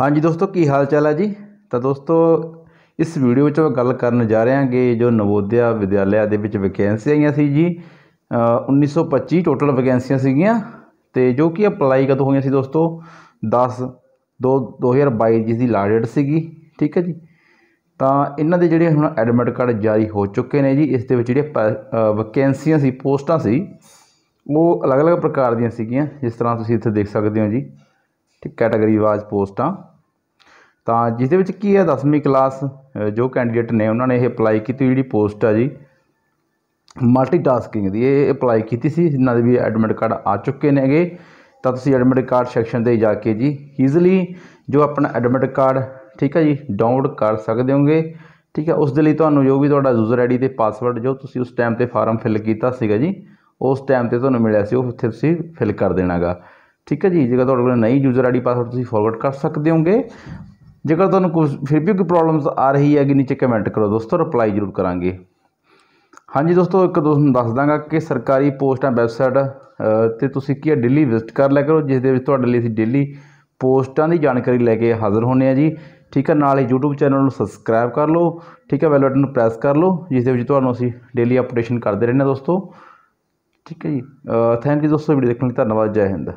ਹਾਂਜੀ ਦੋਸਤੋ ਕੀ ਹਾਲ ਚਾਲ ਹੈ ਜੀ ਤਾਂ ਦੋਸਤੋ ਇਸ ਵੀਡੀਓ ਵਿੱਚ ਮੈਂ ਗੱਲ ਕਰਨ ਜਾ ਰਿਹਾ ਹਾਂ ਕਿ ਜੋ ਨਵੋਦਿਆ ਵਿਦਿਆਲਿਆ ਦੇ ਵਿੱਚ ਵੈਕੈਂਸੀ ਆਈਆਂ ਸੀ ਜੀ 1925 ਟੋਟਲ ਵੈਕੈਂਸੀਆਂ ਸੀਗੀਆਂ ਤੇ ਜੋ ਕਿ ਅਪਲਾਈ ਕਦੋਂ ਹੋਈਆਂ ਸੀ ਦੋਸਤੋ 10 2 2022 ਜਿਸ ਦੀ ਲਾਸਟ ਡੇਟ ਸੀਗੀ ਠੀਕ ਹੈ ਜੀ ਤਾਂ ਇਹਨਾਂ ਦੇ ਜਿਹੜੇ ਹੁਣ ਐਡਮਿਟ ਕਾਰਡ ਜਾਰੀ ਹੋ ਚੁੱਕੇ ਨੇ ਜੀ ਇਸ ਦੇ ਵਿੱਚ ਜਿਹੜੇ ਵੈਕੈਂਸੀਆਂ ਸੀ ਪੋਸਟਾਂ ਸੀ ਉਹ ਅਲੱਗ-ਅਲੱਗ ਪ੍ਰਕਾਰ ਦੀਆਂ ਸੀਗੀਆਂ ਜਿਸ ਤਰ੍ਹਾਂ ਤੁਸੀਂ ਇੱਥੇ ਦੇਖ ਸਕਦੇ ਹੋ ਜੀ ਤੇ ਕੈਟਾਗਰੀ ਵਾਈਜ਼ ਪੋਸਟਾਂ ਤਾਂ ਜਿਸ ਦੇ ਵਿੱਚ ਕੀ ਹੈ 10ਵੀਂ ਕਲਾਸ ਜੋ ਕੈਂਡੀਡੇਟ ਨੇ ਉਹਨਾਂ ਨੇ ਇਹ ਅਪਲਾਈ ਕੀਤੀ ਜਿਹੜੀ ਪੋਸਟ ਆ ਜੀ ਮਲਟੀਟਾਸਕਿੰਗ ਦੀ ਇਹ ਅਪਲਾਈ ਕੀਤੀ ਸੀ ਜਿਨ੍ਹਾਂ ਦੇ ਵੀ ਐਡਮਿਟ ਕਾਰਡ ਆ ਚੁੱਕੇ ਨੇਗੇ ਤਾਂ ਤੁਸੀਂ ਐਡਮਿਟ ਕਾਰਡ ਸੈਕਸ਼ਨ ਤੇ ਜਾ ਕੇ ਜੀ ਈਜ਼ਲੀ ਜੋ ਆਪਣਾ ਐਡਮਿਟ ਕਾਰਡ ਠੀਕ ਹੈ ਜੀ ਡਾਊਨਲੋਡ ਕਰ ਸਕਦੇ ਹੋਗੇ ਠੀਕ ਹੈ ਉਸ ਦੇ ਲਈ ਤੁਹਾਨੂੰ ਜੋ ਵੀ ਤੁਹਾਡਾ ਯੂਜ਼ਰ ਆਈਡੀ ਤੇ ਪਾਸਵਰਡ ਜੋ ਤੁਸੀਂ ਉਸ ਟਾਈਮ ਤੇ ਫਾਰਮ ਫਿਲ ਕੀਤਾ ਸੀਗਾ ਜੀ ਉਸ ਟਾਈਮ ਤੇ ਤੁਹਾਨੂੰ ਮਿਲਿਆ ਸੀ ਉਹ ਉੱਥੇ ਤੁਸੀਂ ਫਿਲ ਕਰ ਦੇਣਾਗਾ ਠੀਕ ਹੈ ਜੀ ਜੇਕਰ ਤੁਹਾਡੇ ਕੋਲ ਨਈ ਯੂਜ਼ਰ ਆਈਡੀ ਪਾਸਵਰਡ ਤੁਸੀਂ ਫਾਰਵਰਡ ਕਰ ਸਕਦੇ ਹੋਗੇ ਜੇਕਰ ਤੁਹਾਨੂੰ ਕੁਝ ਫਿਰ ਵੀ ਕੋਈ ਪ੍ਰੋਬਲਮਸ ਆ ਰਹੀ ਹੈ ਕਿ ਨੀਚੇ ਕਮੈਂਟ ਕਰੋ ਦੋਸਤੋ ਰਿਪਲਾਈ ਜ਼ਰੂਰ ਕਰਾਂਗੇ ਹਾਂਜੀ ਦੋਸਤੋ ਇੱਕ ਤੁਹਾਨੂੰ ਦੱਸ ਦਾਂਗਾ ਕਿ ਸਰਕਾਰੀ ਪੋਸਟਾਂ ਵੈਬਸਾਈਟ ਤੇ ਤੁਸੀਂ ਕੀ ਹੈ ਡੇਲੀ ਵਿਜ਼ਿਟ ਕਰ ਲਿਆ ਕਰੋ ਜਿਸ ਦੇ ਵਿੱਚ ਤੁਹਾਡੇ ਲਈ ਅਸੀਂ ਡੇਲੀ ਪੋਸਟਾਂ ਦੀ ਜਾਣਕਾਰੀ ਲੈ ਕੇ ਹਾਜ਼ਰ ਹੋਣੇ ਆ ਜੀ ਠੀਕ ਹੈ ਨਾਲ ਹੀ YouTube ਚੈਨਲ ਨੂੰ ਸਬਸਕ੍ਰਾਈਬ ਕਰ ਲਓ ਠੀਕ ਹੈ ਬੈਲ ਬਟਨ ਨੂੰ ਪ੍ਰੈਸ ਕਰ ਲਓ ਜਿਸ ਦੇ ਵਿੱਚ ਤੁਹਾਨੂੰ ਅਸੀਂ ਡੇਲੀ ਅਪਡੇਸ਼ਨ ਕਰਦੇ ਰਹਿੰਦੇ ਹਾਂ ਦੋਸਤੋ ਠੀਕ ਹੈ ਜੀ ਥੈਂਕ ਯੂ ਦੋਸਤੋ ਵੀਡੀਓ ਦੇਖਣ ਲਈ ਧੰਨਵਾਦ ਜੈ ਹਿੰਦ